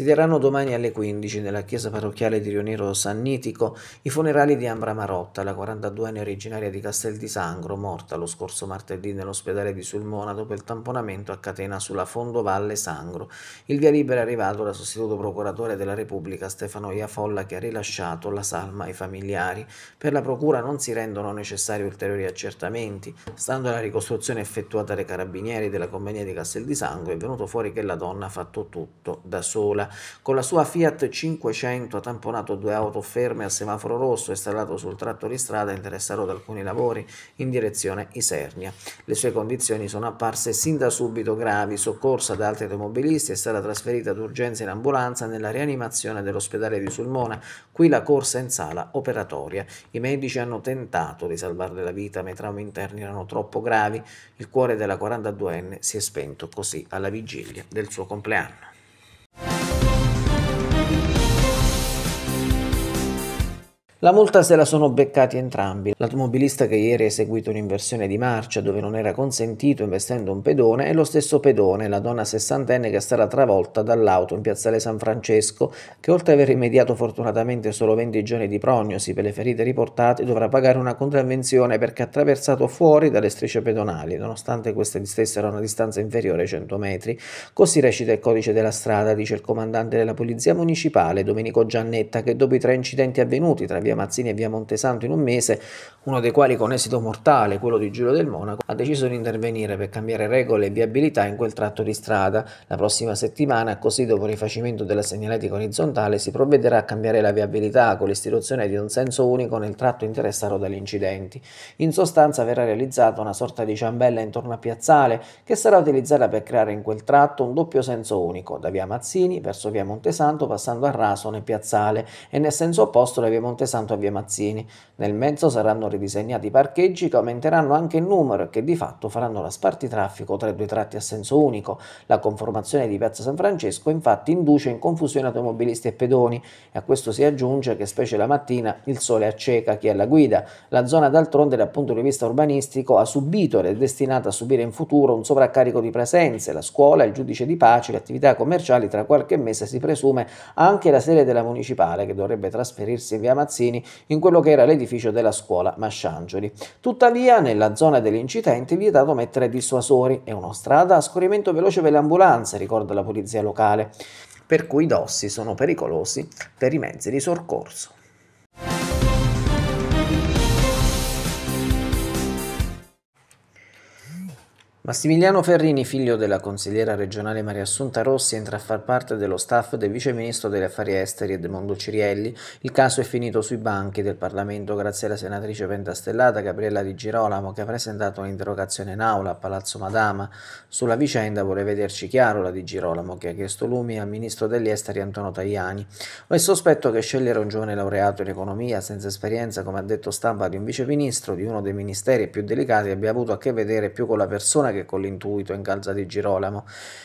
Si terranno domani alle 15 nella chiesa parrocchiale di Rionero San Nitico i funerali di Ambra Marotta, la 42enne originaria di Castel di Sangro, morta lo scorso martedì nell'ospedale di Sulmona dopo il tamponamento a catena sulla fondovalle Sangro. Il via libera è arrivato da sostituto procuratore della Repubblica Stefano Iafolla che ha rilasciato la salma ai familiari. Per la procura non si rendono necessari ulteriori accertamenti. Stando alla ricostruzione effettuata dai carabinieri della compagnia di Castel di Sangro è venuto fuori che la donna ha fatto tutto da sola. Con la sua Fiat 500 ha tamponato due auto ferme al semaforo rosso installato sul tratto di strada interessato da alcuni lavori in direzione Isernia. Le sue condizioni sono apparse sin da subito gravi, soccorsa da altri automobilisti è stata trasferita d'urgenza in ambulanza nella rianimazione dell'ospedale di Sulmona, qui la corsa in sala operatoria. I medici hanno tentato di salvarle la vita, ma i traumi interni erano troppo gravi. Il cuore della 42enne si è spento così alla vigilia del suo compleanno. La multa se la sono beccati entrambi, l'automobilista che ieri ha eseguito un'inversione di marcia dove non era consentito investendo un pedone e lo stesso pedone, la donna sessantenne che è stata travolta dall'auto in piazzale San Francesco, che oltre ad aver rimediato fortunatamente solo 20 giorni di prognosi per le ferite riportate, dovrà pagare una contravvenzione perché ha attraversato fuori dalle strisce pedonali, nonostante queste distessero a una distanza inferiore ai 100 metri. Così recita il codice della strada, dice il comandante della Polizia Municipale, Domenico Giannetta, che dopo i tre incidenti avvenuti tra via via Mazzini e via Montesanto in un mese, uno dei quali con esito mortale, quello di Giro del Monaco, ha deciso di intervenire per cambiare regole e viabilità in quel tratto di strada. La prossima settimana, così dopo il rifacimento della segnaletica orizzontale, si provvederà a cambiare la viabilità con l'istituzione di un senso unico nel tratto interessato dagli incidenti. In sostanza verrà realizzata una sorta di ciambella intorno a Piazzale che sarà utilizzata per creare in quel tratto un doppio senso unico, da via Mazzini verso via Montesanto passando a Rasone e Piazzale e nel senso opposto da via Montesanto Santo a via Mazzini nel mezzo saranno ridisegnati i parcheggi che aumenteranno anche il numero e che di fatto faranno la spartitraffico tra i due tratti a senso unico. La conformazione di Piazza San Francesco infatti induce in confusione automobilisti e pedoni e a questo si aggiunge che specie la mattina il sole acceca chi è alla guida. La zona d'altronde dal punto di vista urbanistico ha subito ed è destinata a subire in futuro un sovraccarico di presenze. La scuola, il giudice di pace, le attività commerciali tra qualche mese si presume anche la sede della municipale che dovrebbe trasferirsi in via Mazzini in quello che era l'edificio edificio della scuola Masciangioli. Tuttavia, nella zona dell'incidente è vietato mettere dissuasori e una strada a scorrimento veloce per le ambulanze, ricorda la polizia locale, per cui i dossi sono pericolosi per i mezzi di soccorso. Massimiliano Ferrini, figlio della consigliera regionale Maria Assunta Rossi, entra a far parte dello staff del viceministro degli affari esteri Edmondo Cirielli. Il caso è finito sui banchi del Parlamento grazie alla senatrice pentastellata Gabriella Di Girolamo che ha presentato un'interrogazione in aula a Palazzo Madama. Sulla vicenda vuole vederci chiaro la Di Girolamo che ha chiesto lumi al ministro degli esteri Antonio Tajani. Ho il sospetto che scegliere un giovane laureato in economia senza esperienza, come ha detto stampa di un vice ministro di uno dei ministeri più delicati, abbia avuto a che vedere più con la persona Spada che con l'intuito in calza di Girolamo.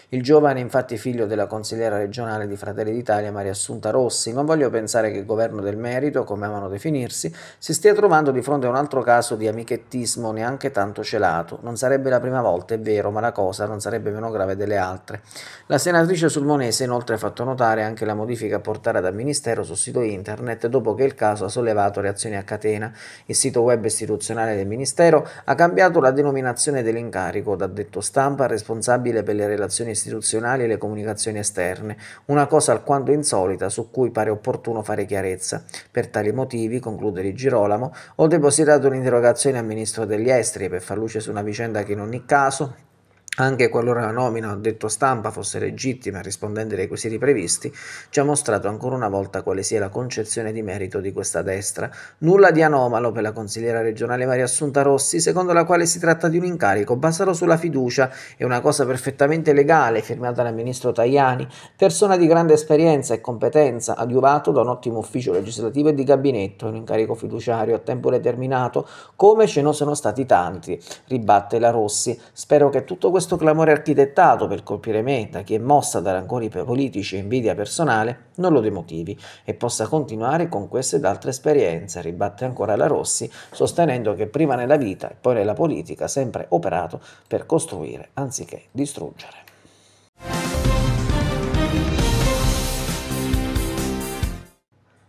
Il giovane, infatti, figlio della consigliera regionale di Fratelli d'Italia Maria Assunta Rossi, non voglio pensare che il governo del merito, come amano definirsi, si stia trovando di fronte a un altro caso di amichettismo neanche tanto celato. Non sarebbe la prima volta, è vero, ma la cosa non sarebbe meno grave delle altre. La senatrice Sulmonese inoltre ha fatto notare anche la modifica portata dal Ministero sul sito internet dopo che il caso ha sollevato reazioni a catena. Il sito web istituzionale del Ministero ha cambiato la denominazione dell'incarico da detto stampa, responsabile per le relazioni istituzionali e le comunicazioni esterne, una cosa alquanto insolita su cui pare opportuno fare chiarezza. Per tali motivi, conclude Di Girolamo, ho depositato un'interrogazione al Ministro degli Esteri per far luce su una vicenda che in ogni caso, anche qualora la nomina a detto stampa fosse legittima e rispondente ai requisiti previsti, ci ha mostrato ancora una volta quale sia la concezione di merito di questa destra. Nulla di anomalo per la consigliera regionale Maria Assunta Rossi, secondo la quale si tratta di un incarico basato sulla fiducia e una cosa perfettamente legale, firmata dal ministro Tajani, persona di grande esperienza e competenza, adiuvato da un ottimo ufficio legislativo e di gabinetto, un incarico fiduciario a tempo determinato, come ce ne sono stati tanti, ribatte la Rossi. Spero che tutto questo questo clamore architettato per colpire Meta, che è mossa da rancori politici e invidia personale, non lo demotivi e possa continuare con queste ed altre esperienze, ribatte ancora la Rossi, sostenendo che prima nella vita e poi nella politica ha sempre operato per costruire anziché distruggere.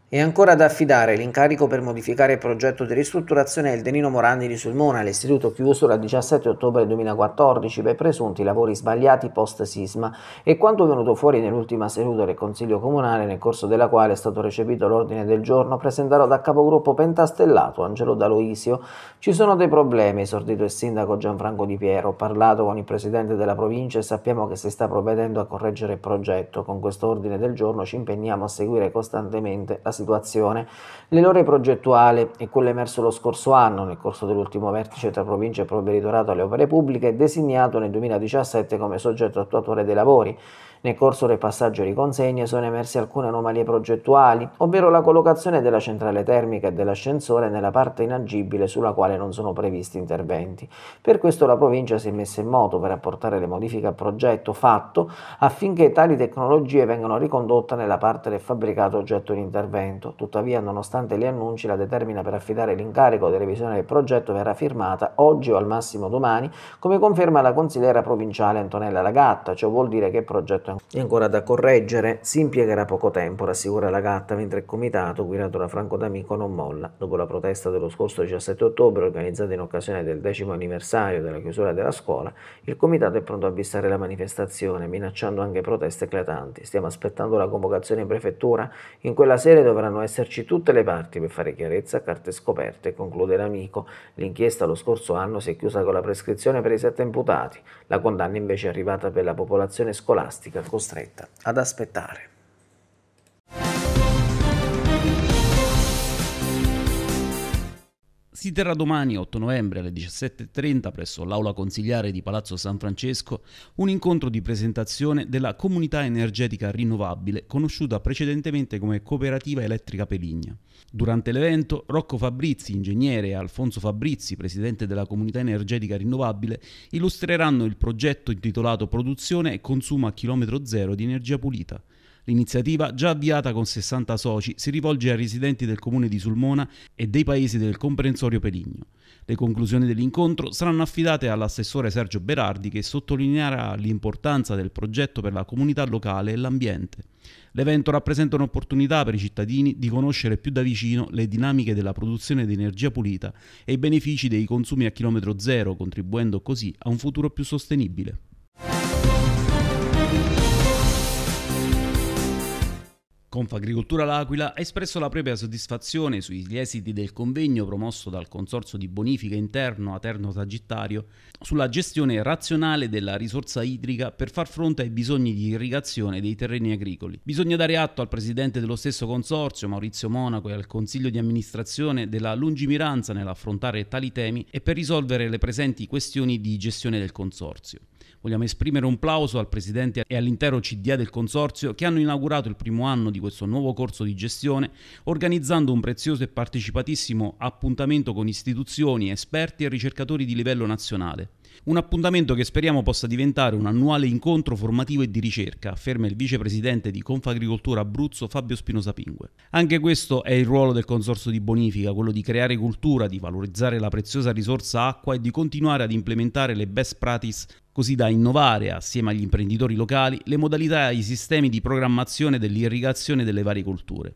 È ancora da affidare l'incarico per modificare il progetto di ristrutturazione del Denino Morandi di Sulmona, l'istituto chiuso il 17 ottobre 2014 per presunti lavori sbagliati post sisma e quanto venuto fuori nell'ultima seduta del Consiglio Comunale nel corso della quale è stato recepito l'ordine del giorno presentato da capogruppo pentastellato Angelo D'Aloisio. Ci sono dei problemi, esordito il sindaco Gianfranco Di Piero, ho parlato con il presidente della provincia e sappiamo che si sta provvedendo a correggere il progetto. Con questo ordine del giorno ci impegniamo a seguire costantemente la situazione. L'errore progettuale è quello emerso lo scorso anno nel corso dell'ultimo vertice tra province e provveditorato alle opere pubbliche, designato nel 2017 come soggetto attuatore dei lavori. Nel corso del passaggio di consegne sono emerse alcune anomalie progettuali, ovvero la collocazione della centrale termica e dell'ascensore nella parte inagibile sulla quale non sono previsti interventi. Per questo la provincia si è messa in moto per apportare le modifiche al progetto fatto affinché tali tecnologie vengano ricondotte nella parte del fabbricato oggetto di intervento. Tuttavia, nonostante gli annunci, la determina per affidare l'incarico di revisione del progetto verrà firmata oggi o al massimo domani, come conferma la consigliera provinciale Antonella Lagatta, ciò vuol dire che il progetto è Milano. E ancora da correggere, si impiegherà poco tempo, rassicura la gatta, mentre il comitato, guidato da Franco D'Amico, non molla. Dopo la protesta dello scorso 17 ottobre, organizzata in occasione del decimo anniversario della chiusura della scuola, il comitato è pronto a avvistare la manifestazione, minacciando anche proteste eclatanti. Stiamo aspettando la convocazione in prefettura. In quella sede dovranno esserci tutte le parti per fare chiarezza a carte scoperte, conclude l'amico. L'inchiesta lo scorso anno si è chiusa con la prescrizione per i sette imputati. La condanna invece è arrivata per la popolazione scolastica costretta ad aspettare. Si terrà domani 8 novembre alle 17.30 presso l'Aula Consigliare di Palazzo San Francesco un incontro di presentazione della Comunità Energetica Rinnovabile, conosciuta precedentemente come Cooperativa Elettrica Peligna. Durante l'evento Rocco Fabrizi, ingegnere, e Alfonso Fabrizi, presidente della Comunità Energetica Rinnovabile, illustreranno il progetto intitolato Produzione e consumo a chilometro zero di energia pulita L'iniziativa, già avviata con 60 soci, si rivolge ai residenti del comune di Sulmona e dei paesi del comprensorio Peligno. Le conclusioni dell'incontro saranno affidate all'assessore Sergio Berardi che sottolineerà l'importanza del progetto per la comunità locale e l'ambiente. L'evento rappresenta un'opportunità per i cittadini di conoscere più da vicino le dinamiche della produzione di energia pulita e i benefici dei consumi a chilometro zero, contribuendo così a un futuro più sostenibile. Confagricoltura L'Aquila ha espresso la propria soddisfazione sugli esiti del convegno promosso dal Consorzio di Bonifica Interno Aterno Sagittario sulla gestione razionale della risorsa idrica per far fronte ai bisogni di irrigazione dei terreni agricoli. Bisogna dare atto al presidente dello stesso consorzio, Maurizio Monaco, e al consiglio di amministrazione della lungimiranza nell'affrontare tali temi e per risolvere le presenti questioni di gestione del consorzio. Vogliamo esprimere un plauso al Presidente e all'intero CDA del Consorzio che hanno inaugurato il primo anno di questo nuovo corso di gestione organizzando un prezioso e partecipatissimo appuntamento con istituzioni, esperti e ricercatori di livello nazionale. Un appuntamento che speriamo possa diventare un annuale incontro formativo e di ricerca, afferma il vicepresidente di Confagricoltura Abruzzo Fabio Spinosa Pingue. Anche questo è il ruolo del Consorzio di Bonifica, quello di creare cultura, di valorizzare la preziosa risorsa acqua e di continuare ad implementare le best practice così da innovare assieme agli imprenditori locali le modalità e i sistemi di programmazione dell'irrigazione delle varie colture.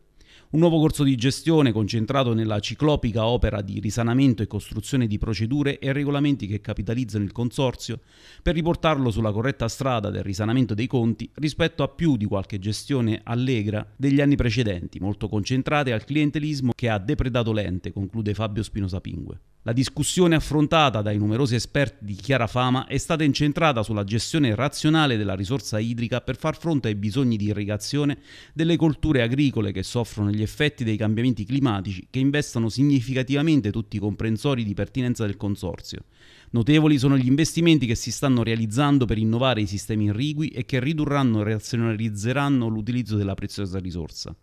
Un nuovo corso di gestione concentrato nella ciclopica opera di risanamento e costruzione di procedure e regolamenti che capitalizzano il consorzio per riportarlo sulla corretta strada del risanamento dei conti rispetto a più di qualche gestione allegra degli anni precedenti, molto concentrate al clientelismo che ha depredato l'ente, conclude Fabio Spinosa Pingue. La discussione affrontata dai numerosi esperti di chiara fama è stata incentrata sulla gestione razionale della risorsa idrica per far fronte ai bisogni di irrigazione delle colture agricole che soffrono gli effetti dei cambiamenti climatici che investono significativamente tutti i comprensori di pertinenza del consorzio. Notevoli sono gli investimenti che si stanno realizzando per innovare i sistemi irrigui e che ridurranno e razionalizzeranno l'utilizzo della preziosa risorsa.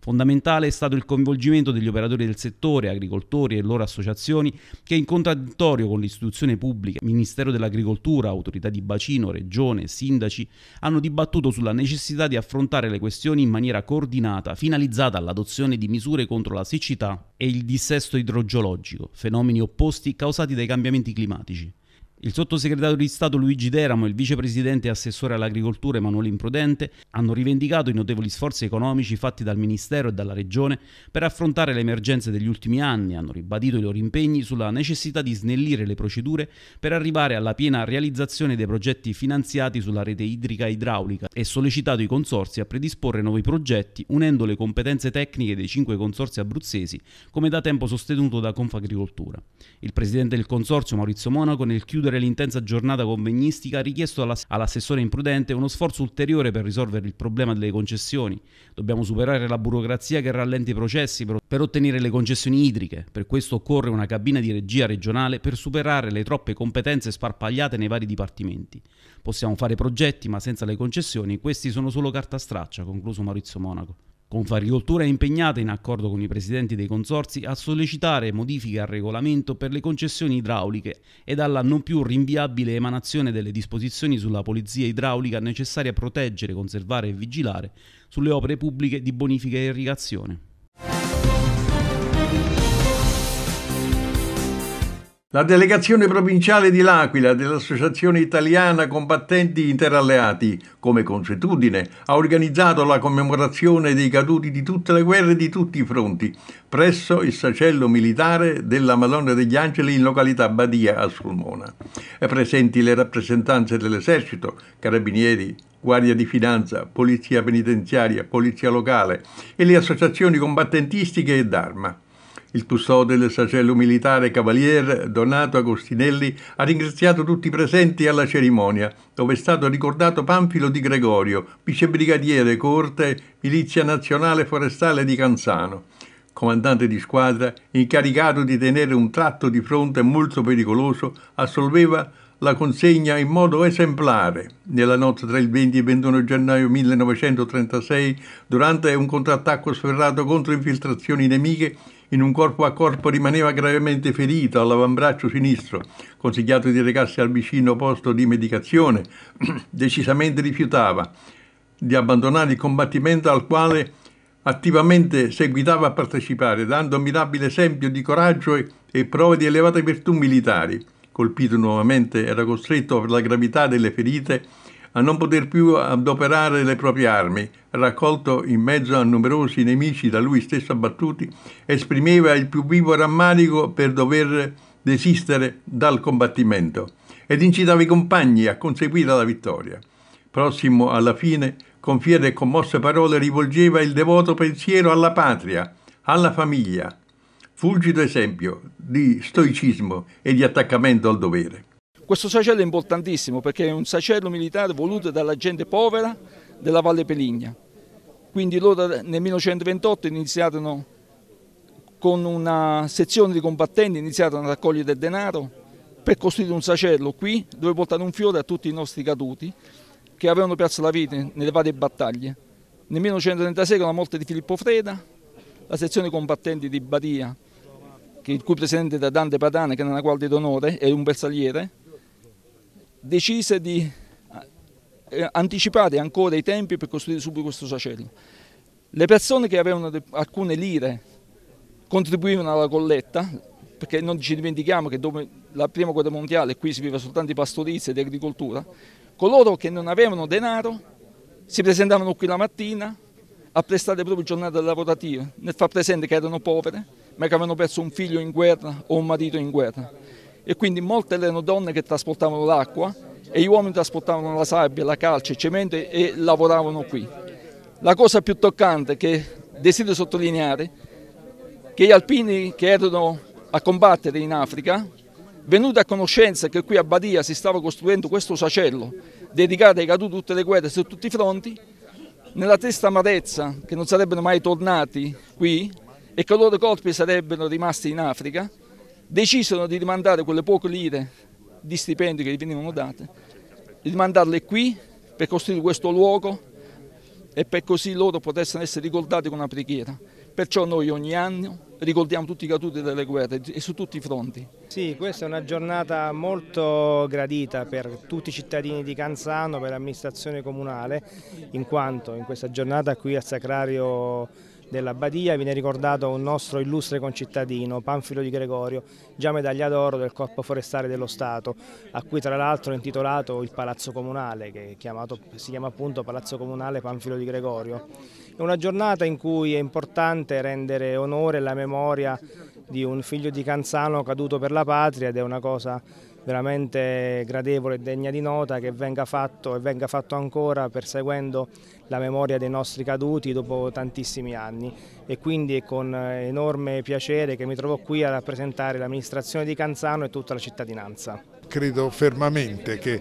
Fondamentale è stato il coinvolgimento degli operatori del settore, agricoltori e loro associazioni, che in contraddittorio con l'istituzione pubblica, Ministero dell'Agricoltura, autorità di bacino, regione, sindaci, hanno dibattuto sulla necessità di affrontare le questioni in maniera coordinata, finalizzata all'adozione di misure contro la siccità e il dissesto idrogeologico, fenomeni opposti causati dai cambiamenti climatici. Il sottosegretario di Stato Luigi Deramo e il vicepresidente e assessore all'agricoltura Emanuele Imprudente hanno rivendicato i notevoli sforzi economici fatti dal Ministero e dalla Regione per affrontare le emergenze degli ultimi anni, hanno ribadito i loro impegni sulla necessità di snellire le procedure per arrivare alla piena realizzazione dei progetti finanziati sulla rete idrica e idraulica e sollecitato i consorsi a predisporre nuovi progetti unendo le competenze tecniche dei cinque consorsi abruzzesi come da tempo sostenuto da Confagricoltura. Il presidente del consorzio Maurizio Monaco nel chiudere vivere l'intensa giornata convegnistica, ha richiesto all'assessore imprudente uno sforzo ulteriore per risolvere il problema delle concessioni. Dobbiamo superare la burocrazia che rallenta i processi per, per ottenere le concessioni idriche. Per questo occorre una cabina di regia regionale per superare le troppe competenze sparpagliate nei vari dipartimenti. Possiamo fare progetti, ma senza le concessioni questi sono solo carta straccia, concluso Maurizio Monaco. Confagricoltura è impegnata, in accordo con i presidenti dei consorzi, a sollecitare modifiche al regolamento per le concessioni idrauliche e alla non più rinviabile emanazione delle disposizioni sulla polizia idraulica necessarie a proteggere, conservare e vigilare sulle opere pubbliche di bonifica e irrigazione. La delegazione provinciale di L'Aquila dell'Associazione Italiana Combattenti Interalleati, come consuetudine, ha organizzato la commemorazione dei caduti di tutte le guerre di tutti i fronti presso il sacello militare della Madonna degli Angeli in località Badia a Sulmona. È presenti le rappresentanze dell'esercito, carabinieri, Guardia di Finanza, Polizia Penitenziaria, Polizia Locale e le associazioni combattentistiche e d'arma. Il custode del sacello militare Cavalier Donato Agostinelli ha ringraziato tutti i presenti alla cerimonia, dove è stato ricordato Panfilo Di Gregorio, vicebrigadiere corte Milizia Nazionale Forestale di Canzano, comandante di squadra incaricato di tenere un tratto di fronte molto pericoloso, assolveva la consegna in modo esemplare. Nella notte tra il 20 e il 21 gennaio 1936, durante un contrattacco sferrato contro infiltrazioni nemiche, in un corpo a corpo rimaneva gravemente ferito all'avambraccio sinistro, consigliato di recarsi al vicino posto di medicazione, decisamente rifiutava di abbandonare il combattimento al quale attivamente seguitava a partecipare, dando mirabile esempio di coraggio e, e prove di elevate virtù militari. Colpito nuovamente, era costretto per la gravità delle ferite a non poter più adoperare le proprie armi, raccolto in mezzo a numerosi nemici da lui stesso abbattuti, esprimeva il più vivo rammarico per dover desistere dal combattimento ed incitava i compagni a conseguire la vittoria. Prossimo alla fine, con fiere e commosse parole rivolgeva il devoto pensiero alla patria, alla famiglia, fulgido esempio di stoicismo e di attaccamento al dovere. Questo sacello è importantissimo perché è un sacello militare voluto dalla gente povera della Valle Peligna. Quindi loro nel 1928 iniziarono con una sezione di combattenti, iniziarono a raccogliere denaro per costruire un sacello qui dove portare un fiore a tutti i nostri caduti che avevano perso la vita nelle varie battaglie. Nel 1936 con la morte di Filippo Freda, la sezione combattenti di Badia, il cui presidente era Dante Padana, che era una guardia d'onore e un bersagliere, decise di eh, anticipare ancora i tempi per costruire subito questo sacello. Le persone che avevano alcune lire contribuivano alla colletta, perché non ci dimentichiamo che dopo la prima guerra mondiale qui si viveva soltanto di pastorizia e di agricoltura, coloro che non avevano denaro si presentavano qui la mattina a prestare proprio giornate lavorative, nel far presente che erano povere, ma che avevano perso un figlio in guerra o un marito in guerra e quindi molte erano donne che trasportavano l'acqua e gli uomini trasportavano la sabbia, la calce, il cemento e lavoravano qui. La cosa più toccante che desidero sottolineare è che gli alpini che erano a combattere in Africa, venuti a conoscenza che qui a Badia si stava costruendo questo sacello dedicato ai caduti di tutte le guerre su tutti i fronti, nella triste amarezza che non sarebbero mai tornati qui e che i loro corpi sarebbero rimasti in Africa, decisero di rimandare quelle poche lire di stipendio che gli venivano date, di mandarle qui per costruire questo luogo e per così loro potessero essere ricordati con una preghiera. Perciò noi ogni anno ricordiamo tutti i caduti delle guerre e su tutti i fronti. Sì, questa è una giornata molto gradita per tutti i cittadini di Canzano, per l'amministrazione comunale, in quanto in questa giornata qui al Sacrario della Badia viene ricordato un nostro illustre concittadino, Panfilo di Gregorio, già medaglia d'oro del Corpo Forestale dello Stato, a cui tra l'altro è intitolato il Palazzo Comunale, che chiamato, si chiama appunto Palazzo Comunale Panfilo di Gregorio. È una giornata in cui è importante rendere onore alla memoria di un figlio di Canzano caduto per la patria ed è una cosa veramente gradevole e degna di nota che venga fatto e venga fatto ancora perseguendo la memoria dei nostri caduti dopo tantissimi anni e quindi è con eh, enorme piacere che mi trovo qui a rappresentare l'amministrazione di Canzano e tutta la cittadinanza. Credo fermamente che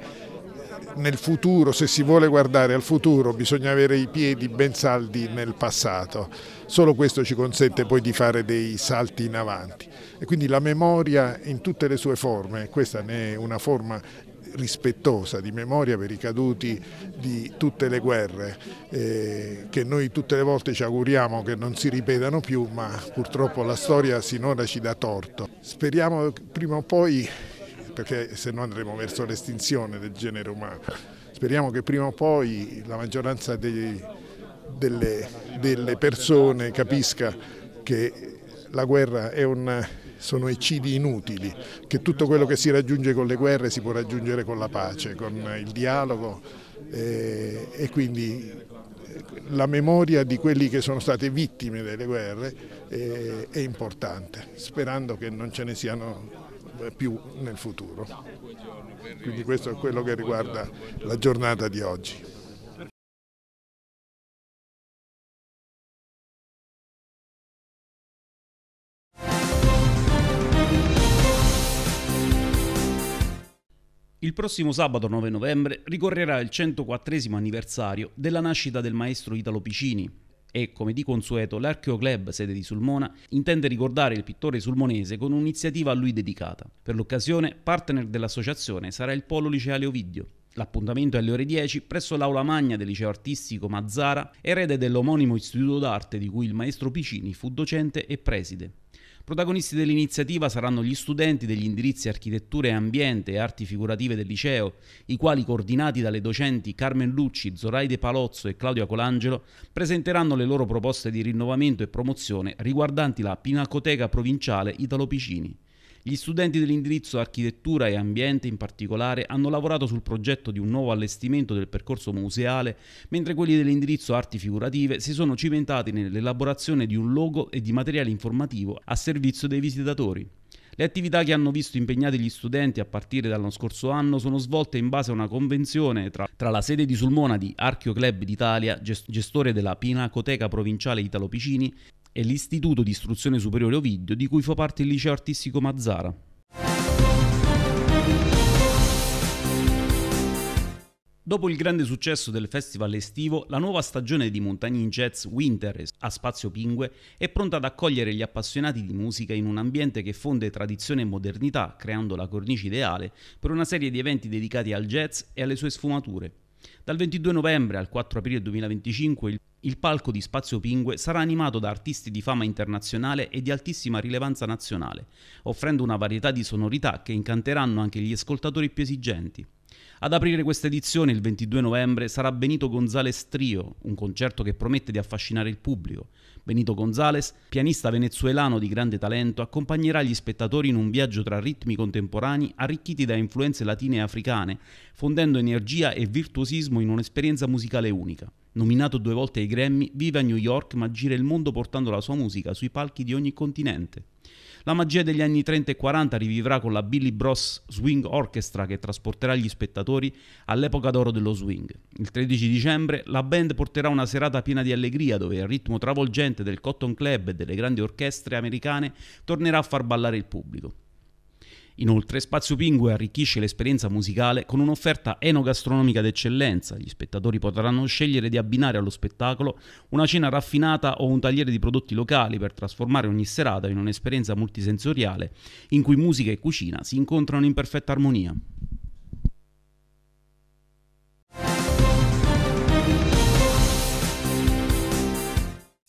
nel futuro, se si vuole guardare al futuro, bisogna avere i piedi ben saldi nel passato. Solo questo ci consente poi di fare dei salti in avanti. E quindi la memoria in tutte le sue forme, questa ne è una forma rispettosa di memoria per i caduti di tutte le guerre, eh, che noi tutte le volte ci auguriamo che non si ripetano più, ma purtroppo la storia sinora ci dà torto. Speriamo prima o poi perché se no andremo verso l'estinzione del genere umano. Speriamo che prima o poi la maggioranza dei, delle, delle, persone capisca che la guerra un, sono eccidi inutili, che tutto quello che si raggiunge con le guerre si può raggiungere con la pace, con il dialogo eh, e quindi eh, la memoria di quelli che sono state vittime delle guerre eh, è importante, sperando che non ce ne siano eh, più nel futuro. Quindi questo è quello che riguarda la giornata di oggi. Il prossimo sabato 9 novembre ricorrerà il 104 anniversario della nascita del maestro Italo Picini, e, come di consueto, l'Archeo Club, sede di Sulmona, intende ricordare il pittore sulmonese con un'iniziativa a lui dedicata. Per l'occasione, partner dell'associazione sarà il Polo Liceale Ovidio. L'appuntamento è alle ore 10 presso l'aula magna del liceo artistico Mazzara, erede dell'omonimo istituto d'arte di cui il maestro Picini fu docente e preside. Protagonisti dell'iniziativa saranno gli studenti degli indirizzi architettura e ambiente e arti figurative del liceo, i quali coordinati dalle docenti Carmen Lucci, Zoraide Palozzo e Claudia Colangelo presenteranno le loro proposte di rinnovamento e promozione riguardanti la Pinacoteca Provinciale Italo Picini. Gli studenti dell'indirizzo Architettura e Ambiente in particolare hanno lavorato sul progetto di un nuovo allestimento del percorso museale, mentre quelli dell'indirizzo Arti Figurative si sono cimentati nell'elaborazione di un logo e di materiale informativo a servizio dei visitatori. Le attività che hanno visto impegnati gli studenti a partire dallo scorso anno sono svolte in base a una convenzione tra, tra la sede di Sulmona di Archeo Club d'Italia, gestore della Pinacoteca Provinciale Italo Picini, e l'Istituto di Istruzione Superiore Ovidio di cui fa parte il Liceo Artistico Mazzara. Dopo il grande successo del festival estivo, la nuova stagione di in Jazz Winter a Spazio Pingue è pronta ad accogliere gli appassionati di musica in un ambiente che fonde tradizione e modernità, creando la cornice ideale per una serie di eventi dedicati al jazz e alle sue sfumature. Dal 22 novembre al 4 aprile 2025 il palco di Spazio Pingue sarà animato da artisti di fama internazionale e di altissima rilevanza nazionale, offrendo una varietà di sonorità che incanteranno anche gli ascoltatori più esigenti. Ad aprire questa edizione il 22 novembre sarà Benito Gonzales Trio, un concerto che promette di affascinare il pubblico, Benito Gonzales, pianista venezuelano di grande talento, accompagnerà gli spettatori in un viaggio tra ritmi contemporanei arricchiti da influenze latine e africane, fondendo energia e virtuosismo in un'esperienza musicale unica. Nominato due volte ai Grammy, vive a New York ma gira il mondo portando la sua musica sui palchi di ogni continente. La magia degli anni 30 e 40 rivivrà con la Billy Bros Swing Orchestra che trasporterà gli spettatori all'epoca d'oro dello swing. Il 13 dicembre la band porterà una serata piena di allegria dove il ritmo travolgente del Cotton Club e delle grandi orchestre americane tornerà a far ballare il pubblico. Inoltre, Spazio Pingue arricchisce l'esperienza musicale con un'offerta enogastronomica d'eccellenza. Gli spettatori potranno scegliere di abbinare allo spettacolo una cena raffinata o un tagliere di prodotti locali per trasformare ogni serata in un'esperienza multisensoriale in cui musica e cucina si incontrano in perfetta armonia.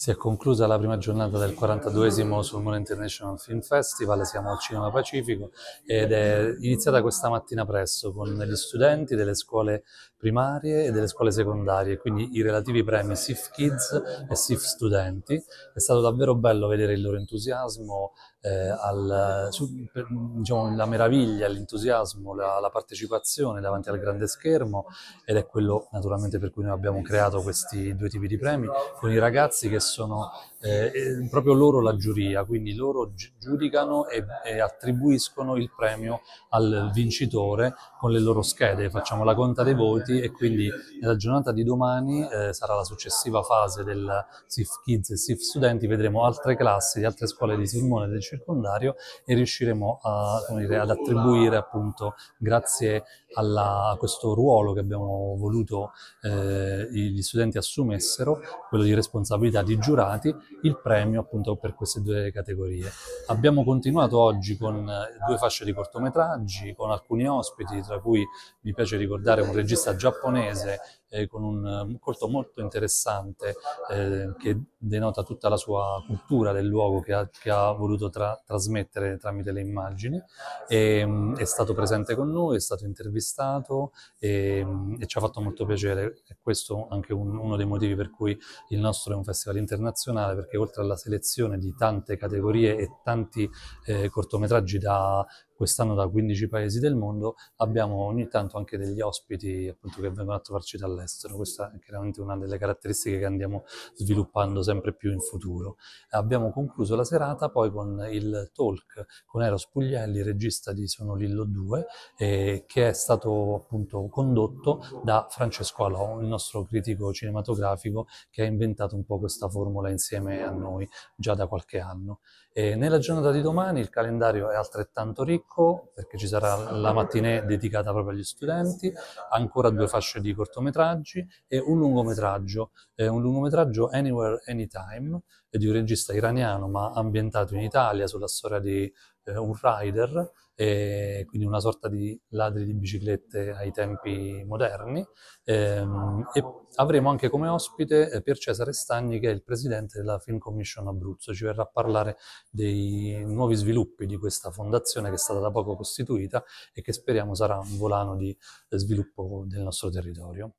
Si è conclusa la prima giornata del 42esimo Sulmone International Film Festival, siamo al Cinema Pacifico ed è iniziata questa mattina presto con gli studenti delle scuole primarie e delle scuole secondarie, quindi i relativi premi SIF Kids e SIF Studenti. È stato davvero bello vedere il loro entusiasmo, eh, al, su, per, diciamo, la meraviglia, l'entusiasmo, la, la, partecipazione davanti al grande schermo ed è quello naturalmente per cui noi abbiamo creato questi due tipi di premi con i ragazzi che sono sono eh, eh, proprio loro la giuria, quindi loro giudicano e, e, attribuiscono il premio al vincitore con le loro schede, facciamo la conta dei voti e quindi nella giornata di domani eh, sarà la successiva fase del SIF Kids e SIF Studenti, vedremo altre classi di altre scuole di Simone del circondario e riusciremo a, dire, ad attribuire appunto grazie alla, a questo ruolo che abbiamo voluto eh, gli studenti assumessero, quello di responsabilità di giurati, il premio appunto per queste due categorie. Abbiamo continuato oggi con eh, due fasce di cortometraggi, con alcuni ospiti, tra cui mi piace ricordare un regista giapponese eh, con eh, un corto molto interessante eh, che denota tutta la sua cultura del luogo che ha, che ha voluto tra, trasmettere tramite le immagini. E, mm, è stato presente con noi, è stato intervistato e, mm, e ci ha fatto molto piacere. E questo è anche un, uno dei motivi per cui il nostro è un festival internazionale, perché oltre alla selezione di tante categorie e tanti eh, cortometraggi da quest'anno da 15 paesi del mondo, abbiamo ogni tanto anche degli ospiti appunto, che vengono a trovarci dall'estero, questa è chiaramente una delle caratteristiche che andiamo sviluppando sempre più in futuro. Abbiamo concluso la serata poi con il talk con Eros Puglielli, regista di Sono Lillo 2, eh, che è stato appunto condotto da Francesco Alò, il nostro critico cinematografico che ha inventato un po' questa formula insieme a noi già da qualche anno. E nella giornata di domani il calendario è altrettanto ricco perché ci sarà la mattinée dedicata proprio agli studenti, ancora due fasce di cortometraggi e un lungometraggio, eh, un lungometraggio Anywhere, Anytime, di un regista iraniano ma ambientato in Italia sulla storia di eh, un rider e quindi una sorta di ladri di biciclette ai tempi moderni. Ehm, e avremo anche come ospite eh, Pier Cesare Stagni, che è il presidente della Film Commission Abruzzo. Ci verrà a parlare dei nuovi sviluppi di questa fondazione che è stata da poco costituita e che speriamo sarà un volano di eh, sviluppo del nostro territorio.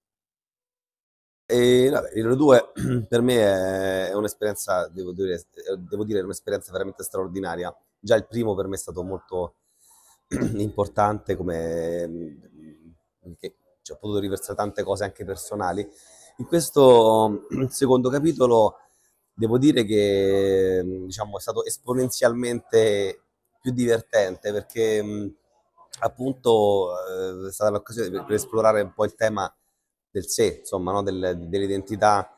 E, vabbè, Lido 2 per me è un'esperienza, devo dire, devo dire un'esperienza veramente straordinaria. Già il primo per me è stato molto importante come mm, che ci cioè, ho potuto riversare tante cose anche personali. In questo mm, secondo capitolo devo dire che mm, diciamo, è stato esponenzialmente più divertente perché appunto eh, è stata l'occasione per, per esplorare un po' il tema del sé, insomma, no? del, dell'identità,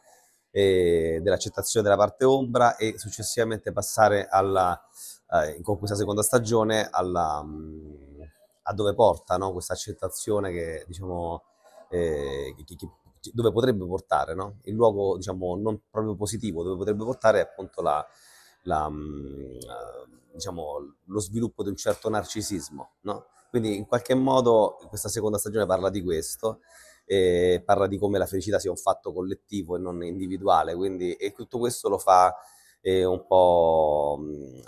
e dell'accettazione della parte ombra e successivamente passare alla eh, con questa seconda stagione alla, mm, a dove porta no? questa accettazione che, diciamo, eh, che, che, dove potrebbe portare, no? il luogo diciamo, non proprio positivo dove potrebbe portare è appunto la, la, mm, eh, diciamo, lo sviluppo di un certo narcisismo. No? Quindi in qualche modo questa seconda stagione parla di questo, eh, parla di come la felicità sia un fatto collettivo e non individuale, quindi, e tutto questo lo fa eh, un po'... Mm,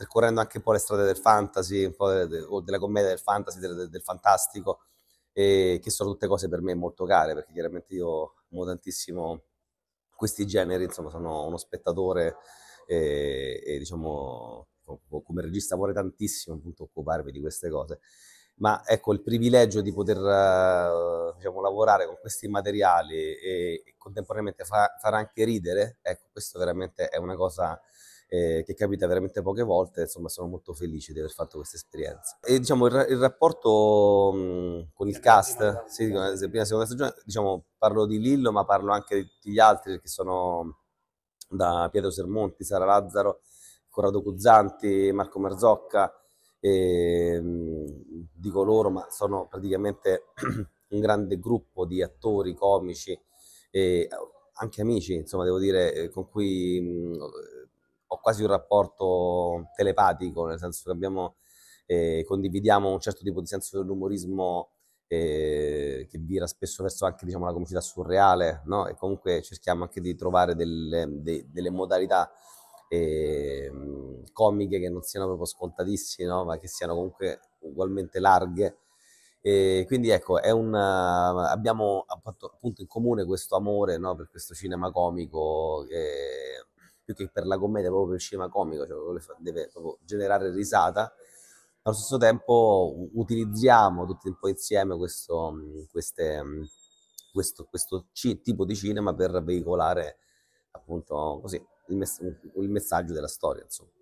percorrendo anche un po' le strade del fantasy, un po' de, de, o della commedia del fantasy, del, del fantastico, che sono tutte cose per me molto care, perché chiaramente io amo tantissimo questi generi, insomma sono uno spettatore e, e diciamo come regista vorrei tantissimo appunto occuparmi di queste cose, ma ecco il privilegio di poter diciamo, lavorare con questi materiali e, e contemporaneamente fa, far anche ridere, ecco questo veramente è una cosa eh, che capita veramente poche volte, insomma sono molto felice di aver fatto questa esperienza. E diciamo il, il rapporto mh, mhmm, con il cast, sì, eh, prima e seconda stagione, diciamo parlo di Lillo ma parlo anche di tutti gli altri che sono mhmm, da Pietro Sermonti, Sara Lazzaro, Corrado Cuzzanti, Marco Marzocca, e, ehm, mh, dico loro ma sono praticamente un grande gruppo di attori, comici, e oh, anche amici, insomma devo dire, eh, con cui... Mh, mhmm, quasi un rapporto telepatico, nel senso che abbiamo, eh, condividiamo un certo tipo di senso dell'umorismo eh, che vira spesso verso anche diciamo, la comicità surreale, no? e comunque cerchiamo anche di trovare delle, de, delle modalità eh, comiche che non siano proprio scontatissime, no? ma che siano comunque ugualmente larghe. E quindi ecco, è una, abbiamo appunto in comune questo amore no, per questo cinema comico, eh, più che per la commedia, proprio per il cinema comico, cioè deve generare risata. Allo stesso tempo utilizziamo tutti un po' insieme questo, mhmm, queste, mhmm, questo, questo c- tipo di cinema per veicolare appunto così il, mess- il messaggio della storia, insomma.